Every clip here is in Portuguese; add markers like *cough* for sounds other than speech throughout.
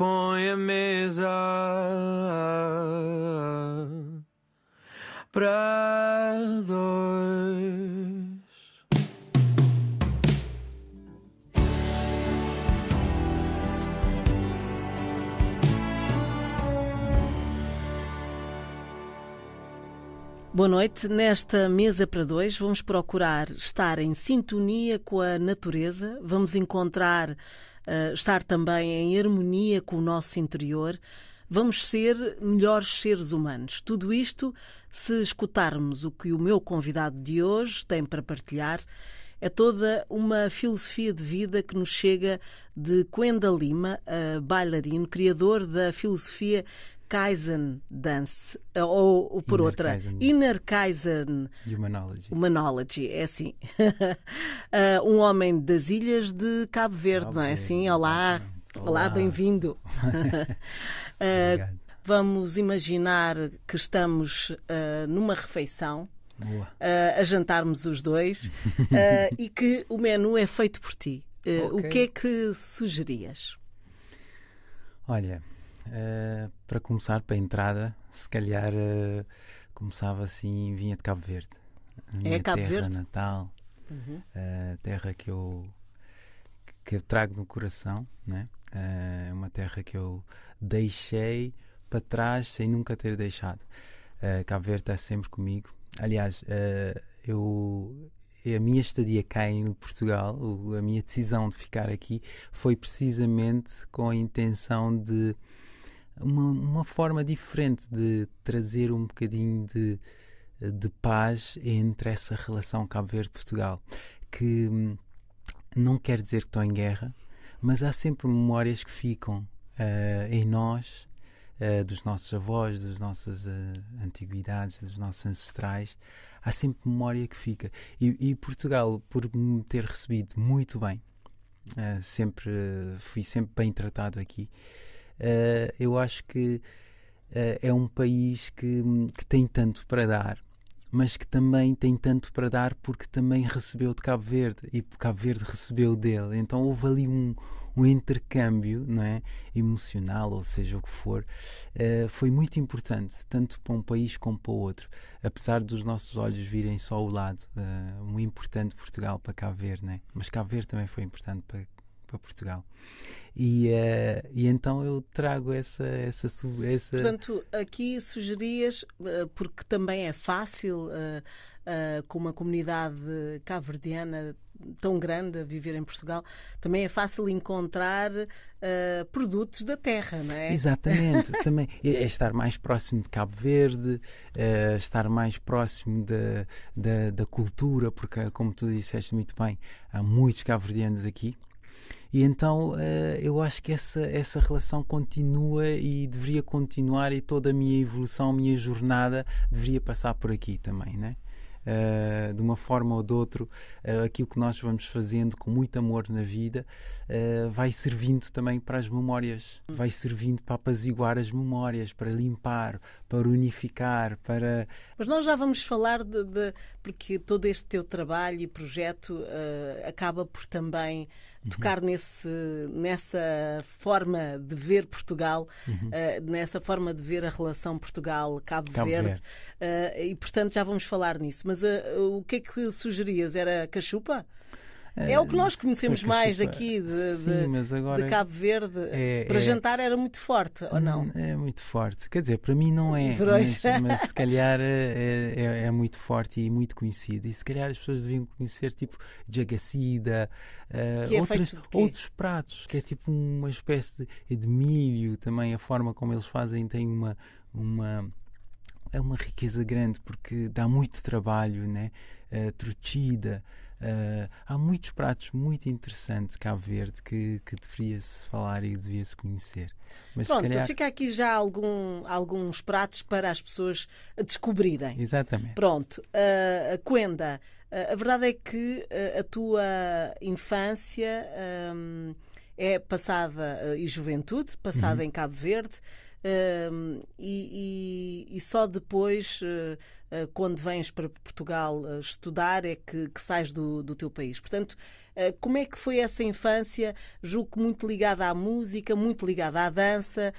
põe a mesa para dois. Boa noite. Nesta mesa para dois, vamos procurar estar em sintonia com a natureza, vamos encontrar uh, estar também em harmonia com o nosso interior, vamos ser melhores seres humanos. Tudo isto se escutarmos o que o meu convidado de hoje tem para partilhar. É toda uma filosofia de vida que nos chega de Quenda Lima, eh, bailarino, criador da filosofia Kaizen Dance, eh, ou por Inner outra, Kaizen. Inner Kaizen Humanology. Humanology, é assim. *laughs* Eh, um homem das ilhas de Cabo Verde, não é assim? Olá, olá, olá bem-vindo. uh, *laughs* vamos imaginar que estamos uh, numa refeição. Uh, a jantarmos os dois *laughs* e que o menu é feito por ti. Okay. O que é que sugerias? Olha, uh, para começar, para a entrada, se calhar uh, começava assim, vinha de Cabo Verde. É minha é Cabo terra Verde? natal, uhum. uh, terra que eu, que eu trago no coração, né? é uma terra que eu deixei para trás sem nunca ter deixado. Cabo Verde está sempre comigo. Aliás, eu é a minha estadia cá em Portugal, a minha decisão de ficar aqui foi precisamente com a intenção de uma, uma forma diferente de trazer um bocadinho de, de paz entre essa relação Cabo Verde-Portugal, que hum, não quer dizer que estou em guerra, mas há sempre memórias que ficam uh, em nós, uh, dos nossos avós, das nossas uh, antiguidades, dos nossos ancestrais. Há sempre memória que fica. E, e Portugal, por me ter recebido muito bem, sempre fui sempre bem tratado aqui uh, eu acho que uh, é um país que, que tem tanto para dar, mas que também tem tanto para dar porque também recebeu de Cabo Verde e Cabo Verde recebeu dele. Então houve ali um, um intercâmbio não é? emocional, ou seja o que for, uh, foi muito importante, tanto para um país como para o outro. Apesar dos nossos olhos virem só o lado, uh, um importante Portugal para Cabo Verde, não é? mas Cabo Verde também foi importante para, para Portugal. E, uh, e então eu trago essa, essa, essa. Portanto, aqui sugerias, eh, porque também é fácil, uh, uh, com uma comunidade caverdiana tão grande a viver em Portugal, também é fácil encontrar uh, produtos da terra, não é? Exatamente, *laughs* também é, é estar mais próximo de Cabo Verde, uh, estar mais próximo da, da, da, cultura, porque como tu disseste muito bem, há muitos cabo-verdianos aqui, e então eh, eu acho que essa, essa relação continua e deveria continuar e toda a minha evolução, a minha jornada deveria passar por aqui também, né? Uh, de uma forma ou de outra, uh, aquilo que nós vamos fazendo com muito amor na vida uh, vai servindo também para as memórias, hum. vai servindo para apaziguar as memórias, para limpar, para unificar, para. Mas nós já vamos falar de. de porque todo este teu trabalho e projeto acaba por também tocar uhum. nesse, nessa forma de ver Portugal, uhum. uh, nessa forma de ver a relação Portugal-Cabo Verde. Verde. Uh, e, portanto, já vamos falar nisso. Mas uh, o que é que sugerias? Era cachupa? É o que nós conhecemos *laughs* mais aqui de, Sim, de, de Cabo Verde. É, é- para é, jantar era muito forte, ou não? É muito forte. Quer dizer, para mim não é. *laughs* Mas, mas, se calhar é, é, é, muito forte e muito conhecido. E se calhar as pessoas deviam conhecer tipo jagacida, uh, outras, outros pratos, que é tipo uma espécie de, é de milho também. A forma como eles fazem tem uma. uma é uma riqueza grande porque dá muito trabalho, né? Uh, eh, trutida, ah, há muitos pratos muito interessantes de Cabo Verde que, que deveria-se falar e devia-se conhecer. Mas Pronto, calhar... fica aqui já algum, alguns pratos para as pessoas descobrirem. Exatamente. Pronto, uh, Quenda, uh, a verdade é que uh, a tua infância. Um, é passada eh, e juventude, passada uhum. em Cabo Verde e, e, e, só depois, uh, quando vens para Portugal eh, estudar, é que, que sais do, do, teu país. Portanto, como é que foi essa infância? Julgo que muito ligada à música, muito ligada à dança,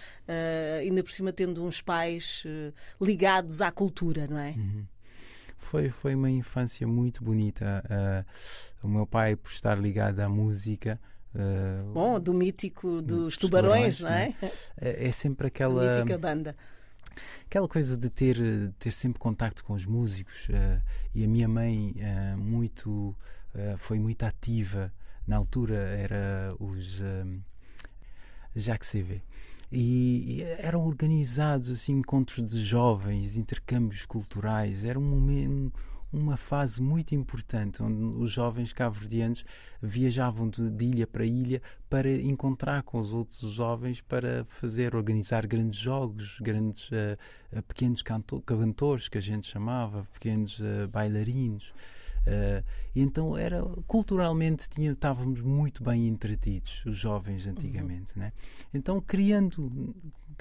ainda por cima tendo uns pais ligados à cultura, não é? Uhum foi foi uma infância muito bonita uh, o meu pai por estar ligado à música Uh, Bom, do mítico dos tubarões, tubarões, né? não é? é? é sempre *laughs* aquela. mítica banda. Aquela coisa de ter, ter sempre contacto com os músicos uh, e a minha mãe uh, muito, foi muito ativa. Na altura era os um, Jacques CV e eram organizados assim encontros de jovens, intercâmbios culturais, era um momento, uma fase muito importante onde os jovens cabo-verdianos viajavam de, ilha para ilha para encontrar com os outros jovens para fazer organizar grandes jogos, grandes uh, pequenos canto, cantores que a gente chamava, pequenos uh, bailarinos. Uh, então era culturalmente tinha, estávamos muito bem entretidos os jovens uhum. antigamente, uhum. né? Então criando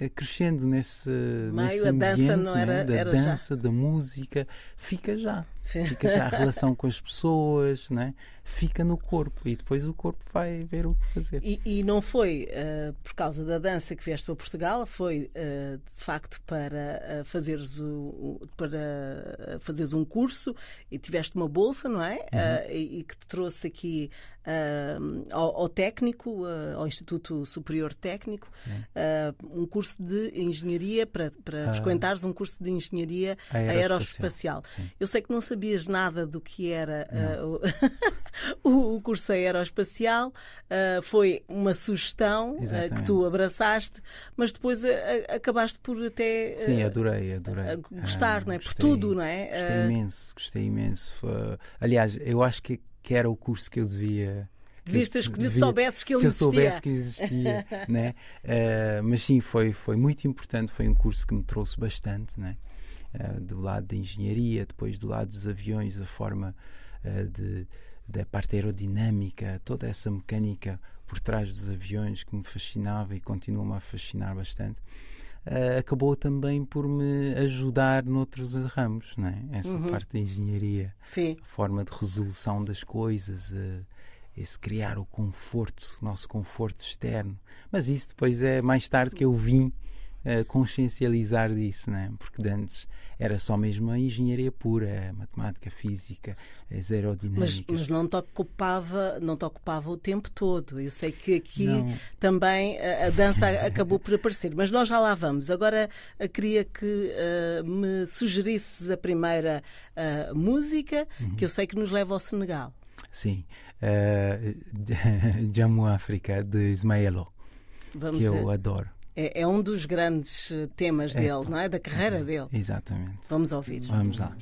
eh, crescendo nesse, Maio, nesse ambiente, a dança não né? da era dança, já. da música, fica já. Sim. Fica já a *laughs* relação com as pessoas, né? fica no corpo e depois o corpo vai ver o que fazer. E, e não foi uh, por causa da dança que vieste para Portugal, foi uh, de facto para, uh, fazeres o, para fazeres um curso e tiveste uma bolsa, não é? Uhum. E, e, que te trouxe aqui uh, ao, ao, técnico, uh, ao Instituto Superior Técnico, ah, um curso de engenharia, para, para frequentares um curso de engenharia aeroespacial. aeroespacial. Eu sei que não sabias nada do que era *laughs* o, o, curso aeroespacial, foi uma sugestão que tu abraçaste, mas depois acabaste por até. Sim, adorei, adorei. Gostar, ah, não é? Gostei, por tudo, não é? Gostei imenso, gostei imenso. Aliás, eu acho que que era o curso que eu devia. vistas que escolhido se soubesses que ele se existia. Se eu soubesse que existia, *laughs* né? Uh, mas sim, foi, foi muito importante, foi um curso que me trouxe bastante, né? Uh, do lado da engenharia, depois do lado dos aviões, a forma uh, de, da parte aerodinâmica, toda essa mecânica por trás dos aviões que me fascinava e continua-me a fascinar bastante uh, acabou também por me ajudar noutros ramos, não é? Essa uhum. parte da engenharia, Sim. a forma de resolução das coisas, uh, esse criar o conforto, nosso conforto externo. Mas isso depois é mais tarde que eu vim consciencializar disso, né? porque antes era só mesmo a engenharia pura, matemática, física, as aerodinâmicas. Mas, mas, não, te ocupava, não te ocupava o tempo todo. Eu sei que aqui não. também a, a dança *laughs* acabou por aparecer, mas nós já lá vamos. Agora eh, queria que uh, me sugerisses a primeira uh, música, uhum. que eu sei que nos leva ao Senegal. Sim, uh, *laughs* Jamo África, de Ismaelo, vamos que eu adoro é, é um dos grandes eh, temas é. dele, não é? Da carreira é. dele. Exatamente. Vamos ouvir. Vamos lá.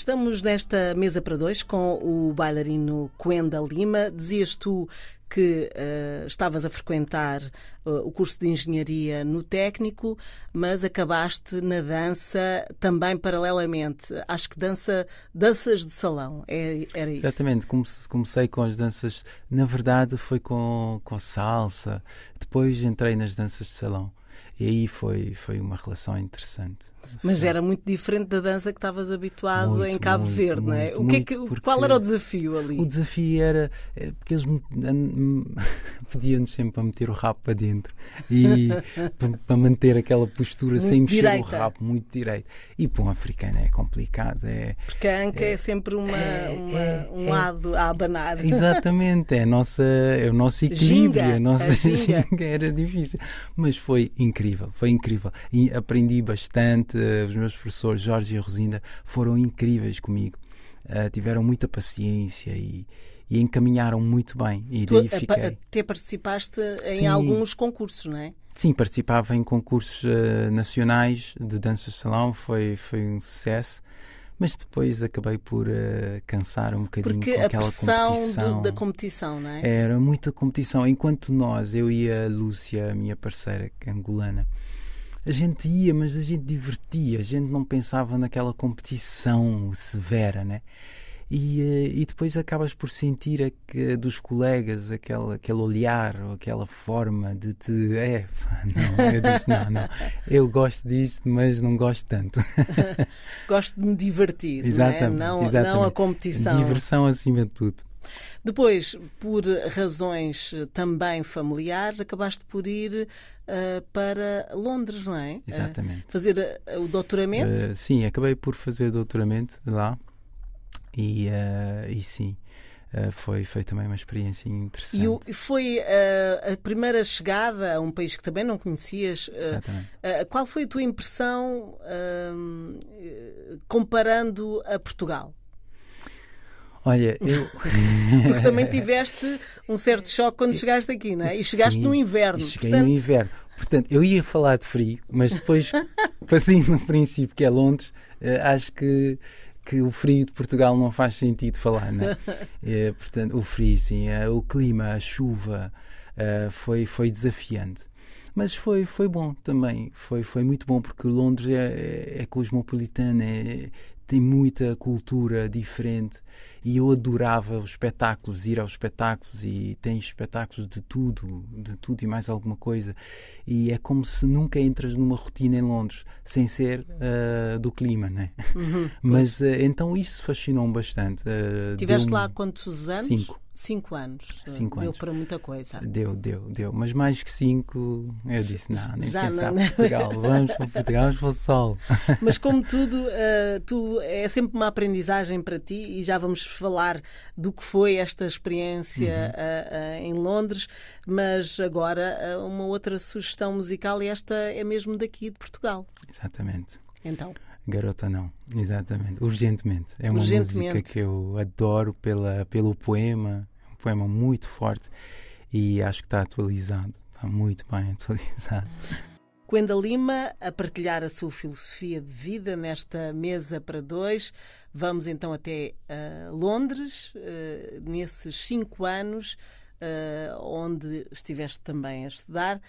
Estamos nesta mesa para dois com o bailarino Coenda Lima. Dizias tu que uh, estavas a frequentar uh, o curso de engenharia no técnico, mas acabaste na dança também paralelamente. Acho que dança, danças de salão, é, era isso. Exatamente, comecei com as danças, na verdade foi com, com salsa, depois entrei nas danças de salão. E aí foi, foi uma relação interessante. Mas era muito diferente da dança que estavas habituado muito, em Cabo muito, Verde, muito, não é? O que é que, qual era o desafio ali? O desafio era. Eh, porque eles *laughs* pediam-nos sempre para meter o rabo para dentro e *laughs* para manter aquela postura sem mexer o rabo muito direito. E para um africano é complicado. É, porque a anca é, é sempre uma, é, uma, é- um é, lado a abanar. Exatamente, é, nossa, é o nosso equilíbrio. Ginga, é a nossa a ginga. *laughs* ginga era difícil. Mas foi incrível incrível, foi incrível. E aprendi bastante. Eh, os meus professores Jorge e Rosinda foram incríveis comigo. Uh, tiveram muita paciência e, e encaminharam muito bem. E tu, daí fiquei. Até participaste em Sim. alguns concursos, não é? Sim, participava em concursos uh, nacionais de dança de salão, foi, foi um sucesso mas depois acabei por uh, cansar um bocadinho Porque com aquela a pressão competição. da competição, não é? Era muita competição. Enquanto nós, eu e a Lúcia, a minha parceira é angolana, a gente ia, mas a gente divertia, a gente não pensava naquela competição severa, né? e, eh, e depois acabas por sentir a, a, dos colegas aquele, aquele olhar ou aquela forma de te. É, não, eu disse não, não. Eu gosto disto, mas não gosto tanto. *laughs* gosto de me divertir, é? exatamente, não, não, exatamente. não a competição. Diversão acima de tudo. Depois, por razões eh, também familiares, acabaste por ir uh, para Londres, não é? Exatamente. Uh, fazer uh, o doutoramento? sim, acabei por fazer doutoramento lá. E, uh, e sim. Uh, foi, foi também uma experiência interessante. E o, foi uh, a primeira chegada a um país que também não conhecias. Uh, Exatamente. qual foi a tua impressão comparando a Portugal? Olha, eu. *laughs* Porque também tiveste um certo choque quando chegaste aqui, não é? E chegaste Sim, no inverno. Cheguei portanto... no inverno. Portanto, eu ia falar de frio, mas depois, *laughs* passei no princípio que é Londres, acho que que o frio de Portugal não faz sentido falar, né? *laughs* é, portanto, o frio, sim, é, o clima, a chuva, é, foi, foi desafiante. Mas foi, foi bom também, foi, foi muito bom, porque Londres é, é, é cosmopolitana, é, tem muita cultura diferente e eu adorava os espetáculos, ir aos espetáculos e tem espetáculos de tudo, de tudo e mais alguma coisa. E é como se nunca entras numa rotina em Londres, sem ser uh, do clima, né? Uhum, *laughs* Mas uh, então isso fascinou-me bastante. Uh, Tiveste lá quantos anos? Cinco. Cinco anos. Cinco deu anos. para muita coisa. Deu, deu, deu. Mas mais que cinco, eu disse, não, nem Já pensar não, não. Portugal. *laughs* Vamos para Portugal, vamos para o sol. *laughs* Mas como tudo, uh, tu, é sempre uma aprendizagem para ti e já vamos falar do que foi esta experiência uhum. uh, uh, em Londres, mas agora uma outra sugestão musical e esta é mesmo daqui de Portugal. Exatamente. Então. Garota não, exatamente. Urgentemente. É uma Urgentemente. música que eu adoro pela, pelo poema, poema muito forte e acho que está atualizado, está muito bem *laughs* atualizado. Quenda Lima a partilhar a sua filosofia de vida nesta mesa para dois. Vamos então até uh, Londres, uh, nesses cinco anos. Uh, onde estiveste também a estudar,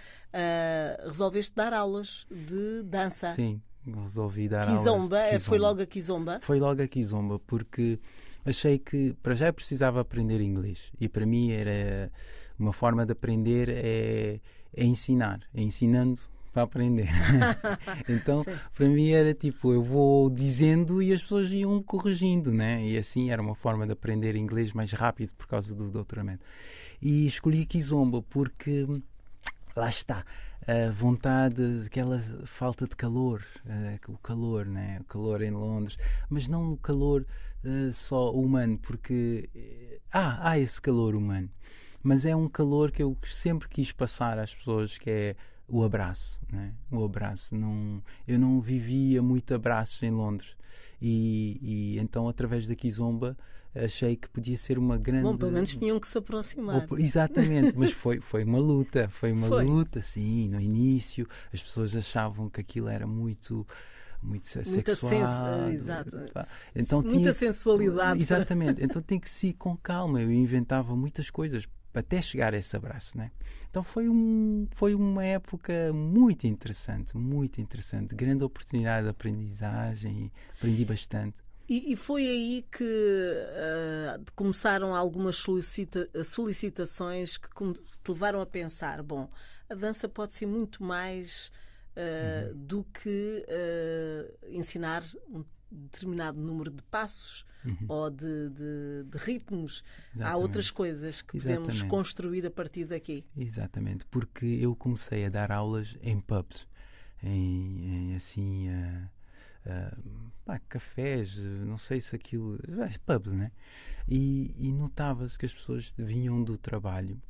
resolveste dar aulas de dança. Sim, resolvi dar Kizomba, aulas. Kizomba, foi logo a Kizomba? Foi logo a Kizomba, porque achei que para já precisava aprender inglês e para mim era uma forma de aprender é, é ensinar, é ensinando para aprender. *laughs* então, Sim. para mim era tipo, eu vou dizendo e as pessoas iam corrigindo, né? E assim era uma forma de aprender inglês mais rápido por causa do doutoramento. E escolhi Kizomba porque lá está a vontade aquela falta de calor uh, o calor né o calor em Londres mas não o calor uh, só humano porque uh, há esse calor humano mas é um calor que eu sempre quis passar às pessoas que é o abraço né o abraço não eu não vivia muito abraços em Londres e, e então através da Kizomba achei que podia ser uma grande. Bom, pelo menos tinham que se aproximar. Né? Exatamente, mas *laughs* foi, foi uma luta, foi uma foi. luta, sim, no início. As pessoas achavam que aquilo era muito muito sexual. Então, muita tinha, sensualidade. Exatamente. *laughs* Então tem que se com calma. Eu inventava muitas coisas até chegar a esse abraço, né? Então foi um foi uma época muito interessante, muito interessante, grande oportunidade de aprendizagem, aprendi bastante. E, e foi aí que uh, começaram algumas solicita solicitações que te levaram a pensar: bom, a dança pode ser muito mais uh, uhum. do que uh, ensinar um determinado número de passos uhum. ou de, de, de ritmos. Exatamente. Há outras coisas que Exatamente. podemos construir a partir daqui. Exatamente, porque eu comecei a dar aulas em pubs, em, em assim. Uh ah, pá, cafés, não sei se aquilo. É pub, né? E, e notava-se que as pessoas vinham do trabalho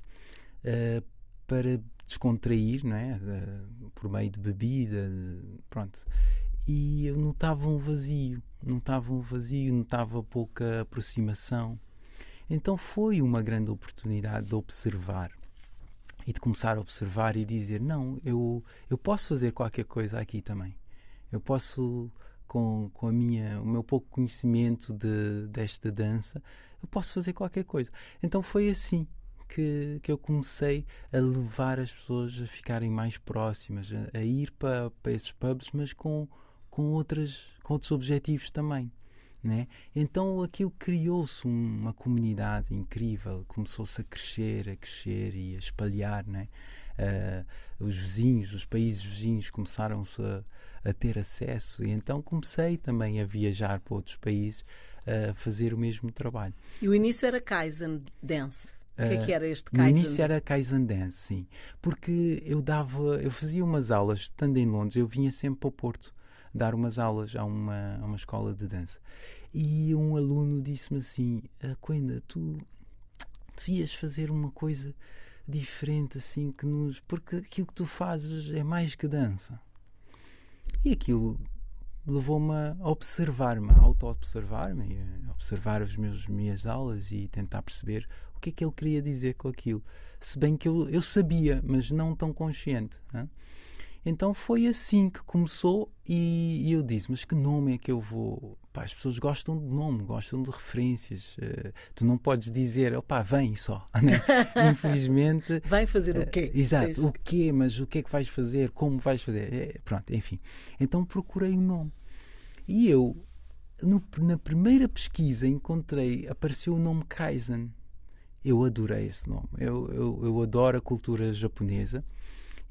uh, para descontrair, não é? Uh, por meio de bebida, de, pronto. E eu notava um vazio, notava um vazio, notava pouca aproximação. Então foi uma grande oportunidade de observar e de começar a observar e dizer: não, eu, eu posso fazer qualquer coisa aqui também. Eu posso, com, com a minha, o meu pouco conhecimento de, desta dança, eu posso fazer qualquer coisa. Então foi assim que, que eu comecei a levar as pessoas a ficarem mais próximas, a, a ir para, para esses pubs, mas com, com, outras, com outros objetivos também. Né? Então aquilo criou-se uma comunidade incrível, começou-se a crescer, a crescer e a espalhar. Né? uh, os vizinhos, os países vizinhos começaram-se a, a, ter acesso e então comecei também a viajar para outros países a eh, fazer o mesmo trabalho. E o início era Kaizen Dance. O que é que era este eh, Kaizen? No início era Kaizen Dance, sim. Porque eu dava, eu fazia umas aulas, estando em Londres, eu vinha sempre para o Porto dar umas aulas a uma, a uma escola de dança. E um aluno disse-me assim: ah, Coenda, tu devias fazer uma coisa diferente assim que nos. Porque aquilo que tu fazes é mais que dança. E aquilo levou-me a observar-me, a auto-observar-me, a observar as meus, minhas aulas e tentar perceber o que é que ele queria dizer com aquilo. Se bem que eu, eu sabia, mas não tão consciente. Né? Então foi assim que começou e, e eu disse: Mas que nome é que eu vou Pá, as pessoas gostam de nome, gostam de referências. Uh, tu não podes dizer, opá, vem só. *laughs* Né? Infelizmente. Vai fazer o eh, quê? Uh, exato, o quê, mas o que é que vais fazer, como vais fazer. É, pronto, enfim. Então procurei um nome. E eu, no, na primeira pesquisa, encontrei, apareceu o nome Kaizen. Eu adorei esse nome. Eu, eu, eu adoro a cultura japonesa.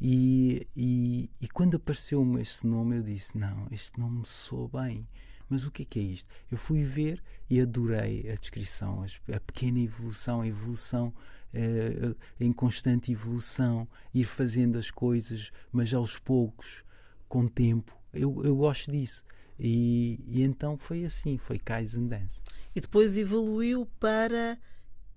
E, e, e quando apareceu-me esse nome, eu disse: Não, este nome me soa bem mas o que é que é isto? Eu fui ver e adorei a descrição, a pequena evolução, a evolução eh, em constante evolução, ir fazendo as coisas, mas aos poucos, com tempo. Eu, eu gosto disso. E, e então foi assim, foi Kaizen Dance. E depois evoluiu para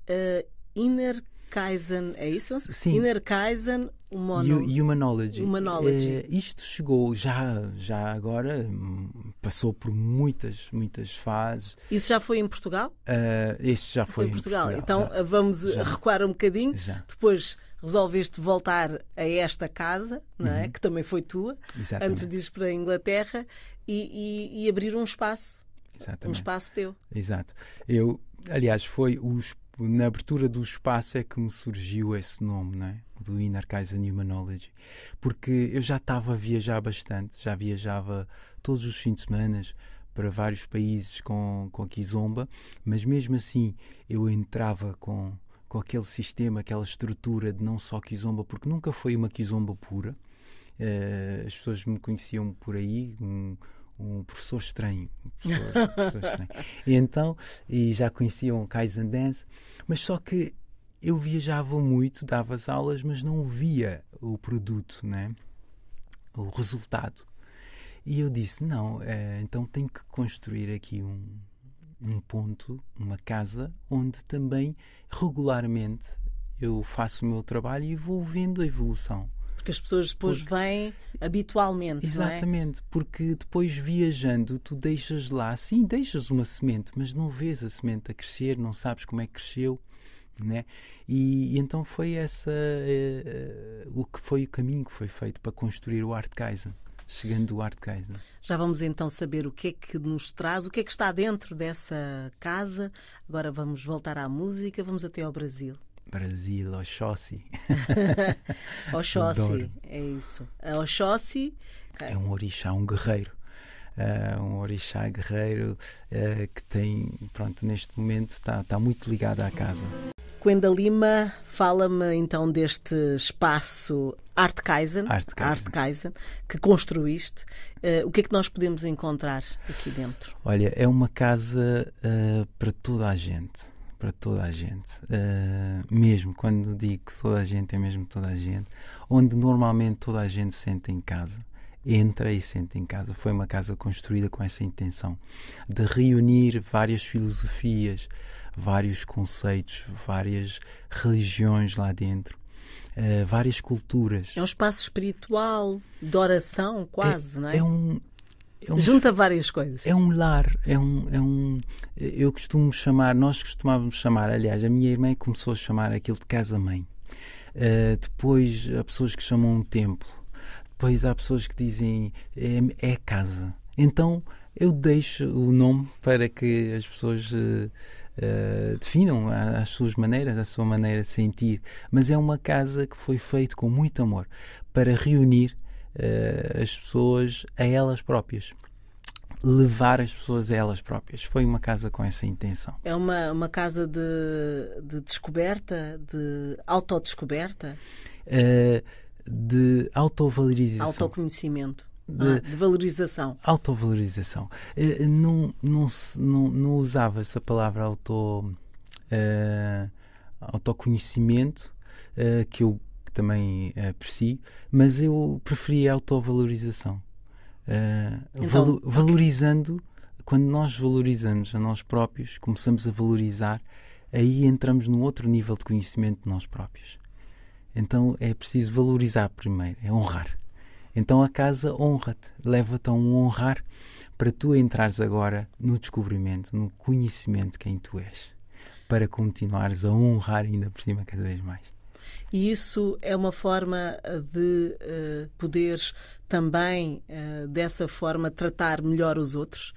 uh, Inner Kaizen, é isso? Sim. Inner Kaizen Mono... Humanology. Humanology. É, eh, isto chegou já, já agora, hum, passou por muitas, muitas fases. Isso já foi em Portugal? Uh, este já foi, foi em Portugal. Portugal. Então já, eh, vamos já. recuar um bocadinho. Já. Depois resolveste voltar a esta casa, não é? Uhum. que também foi tua, Exatamente. antes de ir para a Inglaterra, e, e, e abrir um espaço. Exatamente. Um espaço teu. Exato. Eu, aliás, foi os na abertura do espaço é que me surgiu esse nome, né, do Inner Archives and Humanology, porque eu já estava a viajar bastante, já viajava todos os fins de semana para vários países com, com a Kizomba, mas mesmo assim eu entrava com, com aquele sistema, aquela estrutura de não só Kizomba, porque nunca foi uma Kizomba pura. Uh, as pessoas me conheciam por aí, um, um professor estranho. Um professor, professor estranho. E então, e já conheciam um Kaizen Dance, mas só que eu viajava muito, dava as aulas, mas não via o produto, né? o resultado. E eu disse: não, é, então tenho que construir aqui um, um ponto, uma casa, onde também regularmente eu faço o meu trabalho e vou vendo a evolução porque as pessoas depois porque... vêm habitualmente. É? Exatamente, é? porque depois viajando, tu deixas lá, sim, deixas uma semente, mas não vês a semente a crescer, não sabes como é que cresceu. Né? E, e então foi essa eh, eh o que foi o caminho que foi feito para construir o Art Kaiser chegando do Art Kaiser. Já vamos então saber o que é que nos traz, o que é que está dentro dessa casa. Agora vamos voltar à música, vamos até ao Brasil. Brasil, Oxóssi. *laughs* Oxóssi, é isso. Oxóssi é um orixá, um guerreiro. Uh, um orixá guerreiro uh, que tem, pronto, neste momento está tá muito ligado à casa. Quenda Lima, fala-me então deste espaço Art Kaizen, Art Kaizen. Art Kaizen que construíste. Uh, o que é que nós podemos encontrar aqui dentro? Olha, é uma casa para toda a gente para toda a gente. Uh, mesmo quando digo toda a gente, é mesmo toda a gente. Onde normalmente toda a gente sente em casa. Entra e sente em casa. Foi uma casa construída com essa intenção de reunir várias filosofias, vários conceitos, várias religiões lá dentro. Uh, várias culturas. É um espaço espiritual, de oração, quase, é, não é? É um, é um, Junta várias coisas. É um lar, é um, é um. Eu costumo chamar, nós costumávamos chamar, aliás, a minha irmã começou a chamar aquilo de casa-mãe. Uh, depois há pessoas que chamam um templo. Depois há pessoas que dizem é, é casa. Então eu deixo o nome para que as pessoas. Uh, Uh, definam as suas maneiras, a sua maneira de sentir, mas é uma casa que foi feita com muito amor para reunir uh, as pessoas a elas próprias. Levar as pessoas a elas próprias. Foi uma casa com essa intenção. É uma, uma casa de, de descoberta, de autodescoberta? Uh, de autovalorização. Autoconhecimento. De, ah, de, valorização. Autovalorização. Uh, não, não, não, não usava essa palavra auto, uh, autoconhecimento, uh, que eu também aprecio, eh, mas eu preferi a autovalorização. Uh, então, valorizando, quando nós valorizamos a nós próprios, começamos a valorizar, aí entramos num outro nível de conhecimento de nós próprios. Então é preciso valorizar primeiro, é honrar. Então a casa honra-te, leva-te a um honrar para tu entrares agora no descobrimento, no conhecimento de quem tu és, para continuares a honrar ainda por cima cada vez mais. E isso é uma forma eh, de uh, poderes também, uh, dessa forma, tratar melhor os outros?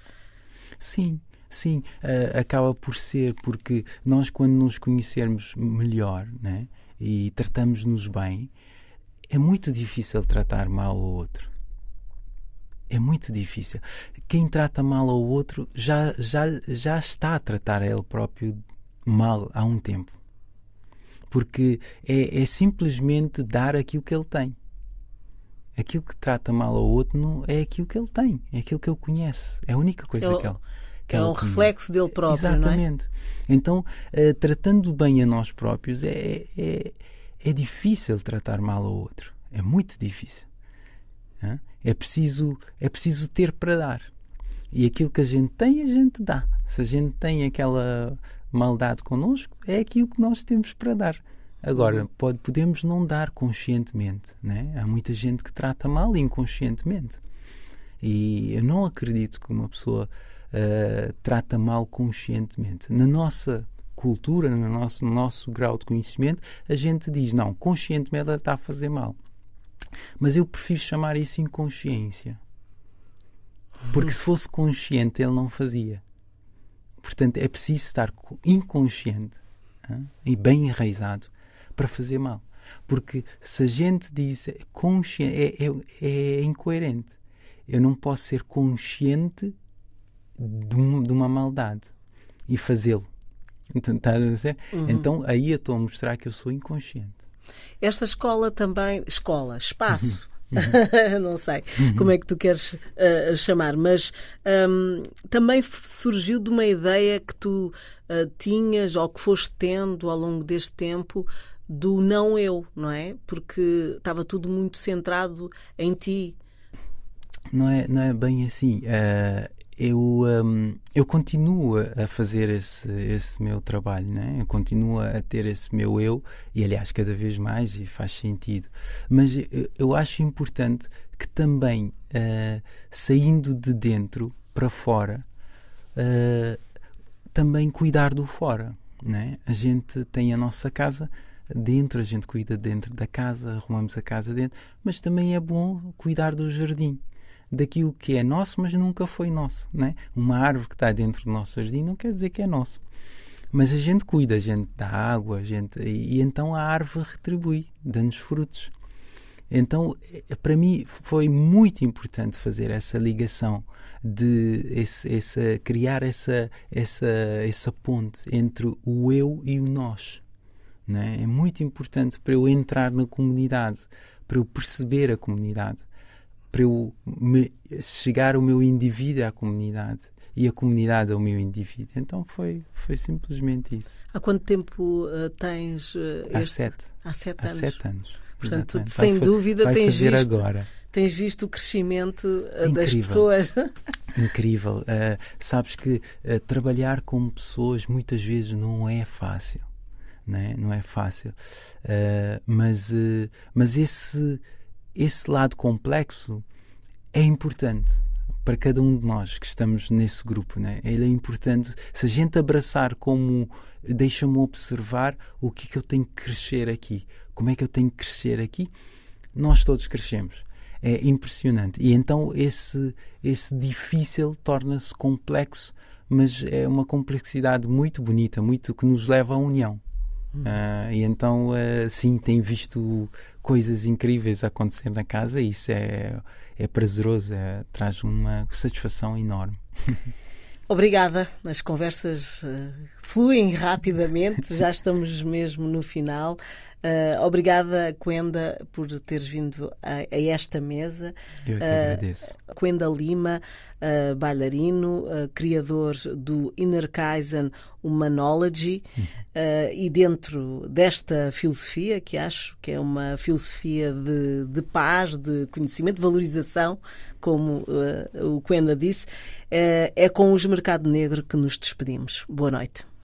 Sim, sim. Uh, acaba por ser, porque nós, quando nos conhecermos melhor né, e tratamos-nos bem, é muito difícil tratar mal o outro. É muito difícil. Quem trata mal ao outro já, já, já está a tratar a ele próprio mal há um tempo. Porque é, é simplesmente dar aquilo que ele tem. Aquilo que trata mal ao outro não é aquilo que ele tem, é aquilo que ele conhece. É a única coisa ele, é que ele. Que é um reflexo dele próprio. É? Exatamente. É? Então, uh, tratando bem a nós próprios, é, é, é, é difícil tratar mal ao outro. É muito difícil. É preciso, é preciso ter para dar. E aquilo que a gente tem, a gente dá. Se a gente tem aquela maldade connosco, é aquilo que nós temos para dar. Agora, uhum. pode, podemos não dar conscientemente. Né? Há muita gente que trata mal inconscientemente. E eu não acredito que uma pessoa uh, trata mal conscientemente. Na nossa cultura, no nosso, no nosso grau de conhecimento, a gente diz, não, conscientemente ela está a fazer mal. Mas eu prefiro chamar isso inconsciência. Porque uhum. se fosse consciente, ele não fazia. Portanto, é preciso estar inconsciente hein, e bem enraizado para fazer mal. Porque se a gente diz é consciente, é, é, é incoerente. Eu não posso ser consciente de, um, de uma maldade e fazê-lo. Está então, Uhum. Então aí eu estou a mostrar que eu sou inconsciente. Esta escola também, escola, espaço, uhum Uhum. *laughs* não sei uhum. como é que tu queres uh, chamar, mas um, também surgiu de uma ideia que tu uh, tinhas ou que foste tendo ao longo deste tempo do não eu, não é? Porque estava tudo muito centrado em ti. Não é, não é bem assim. Eh, eu, um, eu continuo a fazer esse, esse meu trabalho, né? eu continuo a ter esse meu eu, e aliás, cada vez mais, e faz sentido. Mas eu, eu acho importante que também, uh, saindo de dentro para fora, uh, também cuidar do fora. Né? A gente tem a nossa casa, dentro, a gente cuida dentro da casa, arrumamos a casa dentro, mas também é bom cuidar do jardim daquilo que é nosso, mas nunca foi nosso. Né? Uma árvore que está dentro do nosso jardim não quer dizer que é nosso. Mas a gente cuida, a gente dá água, a gente, e, e então a árvore retribui, dando-nos frutos. Então, eh, para mim, foi muito importante fazer essa ligação, de esse, esse, criar essa, essa, essa ponte entre o eu e o nós. Né? É muito importante para eu entrar na comunidade, para eu perceber a comunidade para eu me, chegar o meu indivíduo à comunidade e a comunidade ao meu indivíduo. Então foi, foi simplesmente isso. Há quanto tempo uh, tens eh, Há este... sete. Há sete Há anos. Sete anos. Portanto, sem vai, dúvida vai tens visto... Agora. Tens visto o crescimento eh, das pessoas? *laughs* Incrível. Uh, sabes que trabalhar com pessoas muitas vezes não é fácil. Não é, não é fácil. mas, mas esse esse lado complexo é importante para cada um de nós que estamos nesse grupo, né? Ele é importante. Se a gente abraçar como deixa-me observar o que é que eu tenho que crescer aqui, como é que eu tenho que crescer aqui, nós todos crescemos. É impressionante. E então esse esse difícil torna-se complexo, mas é uma complexidade muito bonita, muito que nos leva à união. Uh, e então, uh, sim, tenho visto coisas incríveis acontecer na casa e isso é, é prazeroso, é, traz uma satisfação enorme. *laughs* Obrigada. As conversas uh, fluem rapidamente, já estamos mesmo no final. Uh, obrigada, Quenda, por teres vindo a, a esta mesa. Eu é que ah, agradeço. Uh, Quenda Lima, uh, bailarino, criador do Inner Kaizen Humanology, hum. e dentro desta filosofia, que acho que é uma filosofia de, de paz, de conhecimento, de valorização, como o Quenda disse, é com os mercado negro que nos despedimos. Boa noite.